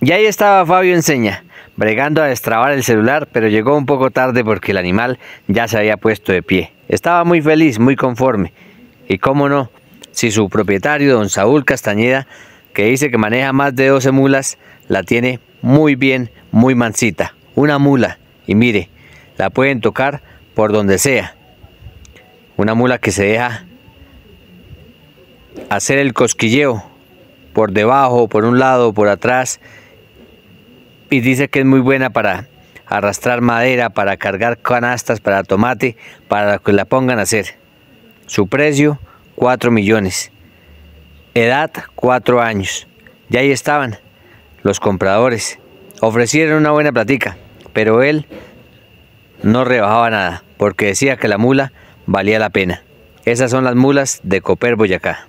Y ahí estaba Fabio Enseña, bregando a destrabar el celular, pero llegó un poco tarde porque el animal ya se había puesto de pie. Estaba muy feliz, muy conforme. Y cómo no, si su propietario, don Saúl Castañeda, que dice que maneja más de 12 mulas, la tiene muy bien, muy mansita. Una mula, y mire, la pueden tocar por donde sea. Una mula que se deja hacer el cosquilleo por debajo, por un lado, por atrás, y dice que es muy buena para arrastrar madera, para cargar canastas, para tomate, para que la pongan a hacer. Su precio, 4 millones. Edad, 4 años. Y ahí estaban los compradores. Ofrecieron una buena platica, pero él no rebajaba nada, porque decía que la mula valía la pena. Esas son las mulas de Copér, Boyacá.